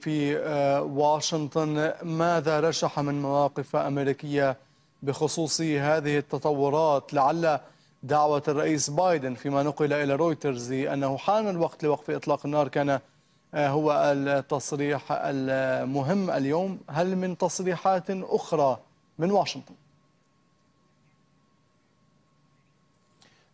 في آه، واشنطن ماذا رشح من مواقف أمريكية بخصوص هذه التطورات لعل دعوة الرئيس بايدن فيما نقل إلى رويترز أنه حان الوقت لوقف إطلاق النار كان آه، هو التصريح المهم اليوم هل من تصريحات أخرى من واشنطن؟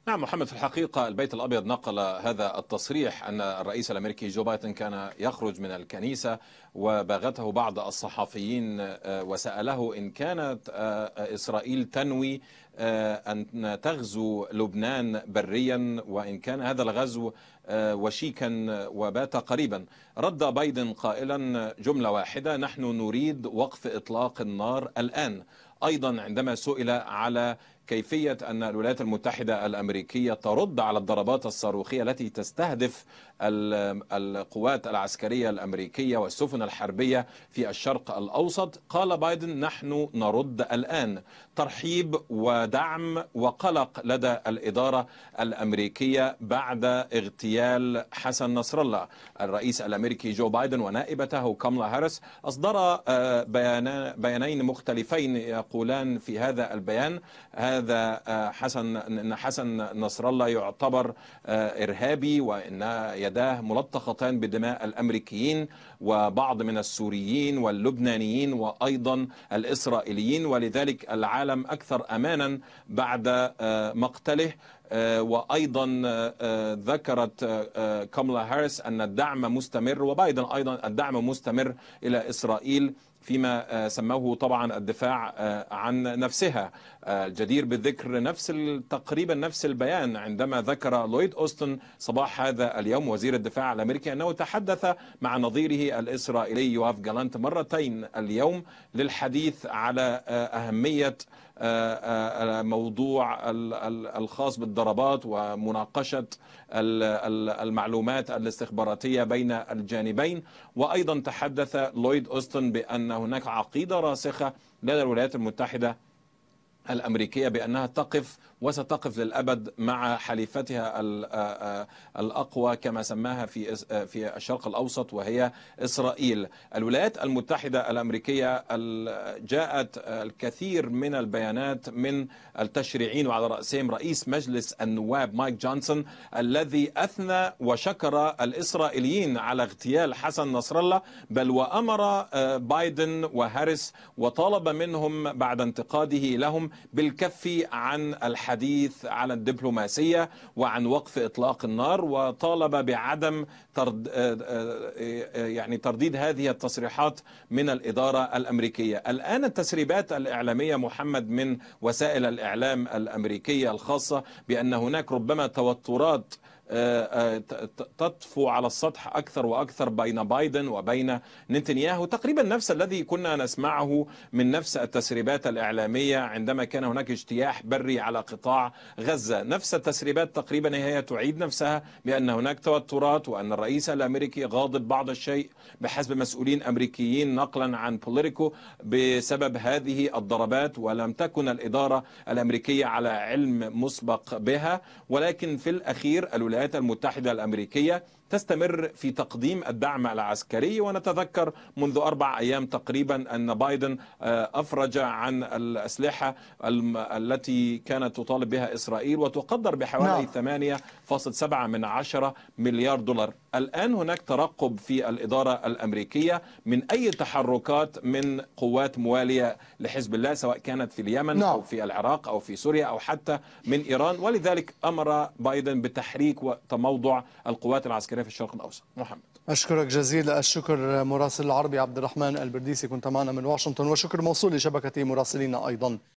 نعم محمد في الحقيقة البيت الأبيض نقل هذا التصريح أن الرئيس الأمريكي جو بايدن كان يخرج من الكنيسة وباغته بعض الصحفيين آه، وسأله إن كانت آه، إسرائيل تنوي آه، أن تغزو لبنان بريا وإن كان هذا الغزو وشيكا وبات قريبا رد بايدن قائلا جملة واحدة نحن نريد وقف إطلاق النار الآن أيضا عندما سئل على كيفية أن الولايات المتحدة الأمريكية ترد على الضربات الصاروخية التي تستهدف القوات العسكرية الأمريكية والسفن الحربية في الشرق الأوسط قال بايدن نحن نرد الآن ترحيب ودعم وقلق لدى الإدارة الأمريكية بعد اغتيال حسن نصر الله الرئيس الأمريكي جو بايدن ونائبته كاملا هارس أصدر آه، بيانين مختلفين يقولان في هذا البيان هذا لماذا آه، حسن ان حسن نصر الله يعتبر آه، ارهابي وان يداه ملطختان بدماء الامريكيين وبعض من السوريين واللبنانيين وايضا الاسرائيليين ولذلك العالم اكثر امانا بعد آه، مقتله وايضا ذكرت كاملا هاريس ان الدعم مستمر وبايدن ايضا الدعم مستمر الى اسرائيل فيما آه، سموه طبعا الدفاع آه، عن نفسها الجدير آه، بالذكر نفس تقريبا نفس البيان عندما ذكر لويد أوستن صباح هذا اليوم وزير الدفاع الأمريكي أنه تحدث مع نظيره الإسرائيلي يوآف جالانت مرتين اليوم للحديث على أهمية موضوع الخاص بالضربات ومناقشة المعلومات الاستخباراتية بين الجانبين وأيضا تحدث لويد أوستن بأن أن هناك عقيدة راسخة لدى الولايات المتحدة الأمريكية بأنها تقف وستقف للأبد مع حليفتها الأقوى كما سماها في في الشرق الأوسط وهي إسرائيل الولايات المتحدة الأمريكية جاءت الكثير من البيانات من التشريعين وعلى رأسهم رئيس مجلس النواب مايك جونسون الذي أثنى وشكر الإسرائيليين على اغتيال حسن نصر الله بل وأمر بايدن وهاريس وطالب منهم بعد انتقاده لهم بالكف عن الحياة الحديث على الدبلوماسية وعن وقف إطلاق النار وطالب بعدم ترد آه، آه، آه، يعني ترديد هذه التصريحات من الإدارة الأمريكية الآن التسريبات الإعلامية محمد من وسائل الإعلام الأمريكية الخاصة بأن هناك ربما توترات آه، آه، تطفو على السطح أكثر وأكثر بين بايدن وبين نتنياهو تقريبا نفس الذي كنا نسمعه من نفس التسريبات الإعلامية عندما كان هناك اجتياح بري على قطاع غزة نفس التسريبات تقريبا هي تعيد نفسها بأن هناك توترات وأن الرئيس الأمريكي غاضب بعض الشيء بحسب مسؤولين أمريكيين نقلا عن بوليريكو بسبب هذه الضربات ولم تكن الإدارة الأمريكية على علم مسبق بها ولكن في الأخير الولايات الولايات المتحدة الأمريكية تستمر في تقديم الدعم العسكري ونتذكر منذ أربع أيام تقريبا أن بايدن آه، أفرج عن الأسلحة التي كانت تطالب بها إسرائيل وتقدر بحوالي نعم. فاصل 8.7 من عشرة مليار دولار الآن هناك ترقب في الإدارة الأمريكية من أي تحركات من قوات موالية لحزب الله سواء كانت في اليمن نعم. أو في العراق أو في سوريا أو حتى من إيران ولذلك أمر بايدن بتحريك و تموضع القوات العسكرية في الشرق الأوسط محمد أشكرك جزيل الشكر مراسل العربي عبد الرحمن البرديسي كنت معنا من واشنطن وشكر موصول لشبكة مراسلينا أيضا